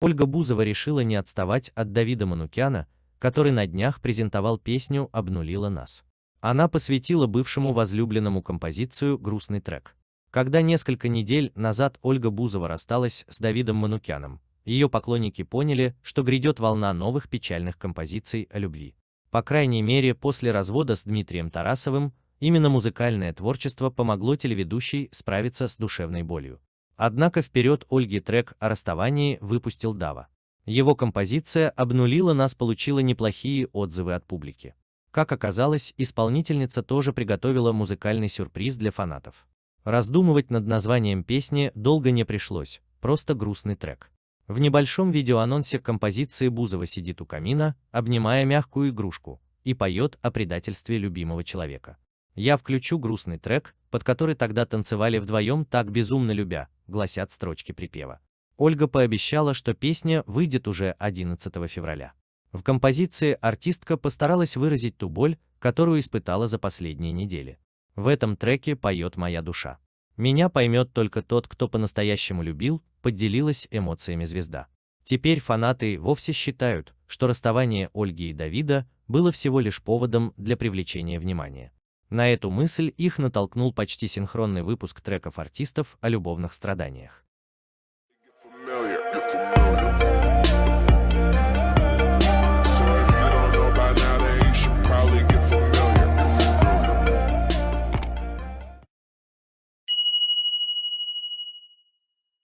Ольга Бузова решила не отставать от Давида Манукяна, который на днях презентовал песню «Обнулила нас». Она посвятила бывшему возлюбленному композицию грустный трек. Когда несколько недель назад Ольга Бузова рассталась с Давидом Манукяном, ее поклонники поняли, что грядет волна новых печальных композиций о любви. По крайней мере, после развода с Дмитрием Тарасовым, именно музыкальное творчество помогло телеведущей справиться с душевной болью. Однако вперед Ольги трек о расставании выпустил Дава. Его композиция «Обнулила нас» получила неплохие отзывы от публики. Как оказалось, исполнительница тоже приготовила музыкальный сюрприз для фанатов. Раздумывать над названием песни долго не пришлось, просто грустный трек. В небольшом видеоанонсе композиции Бузова сидит у камина, обнимая мягкую игрушку, и поет о предательстве любимого человека. Я включу грустный трек, под который тогда танцевали вдвоем так безумно любя, гласят строчки припева. Ольга пообещала, что песня выйдет уже 11 февраля. В композиции артистка постаралась выразить ту боль, которую испытала за последние недели. В этом треке поет моя душа. Меня поймет только тот, кто по-настоящему любил, поделилась эмоциями звезда. Теперь фанаты вовсе считают, что расставание Ольги и Давида было всего лишь поводом для привлечения внимания. На эту мысль их натолкнул почти синхронный выпуск треков артистов о любовных страданиях.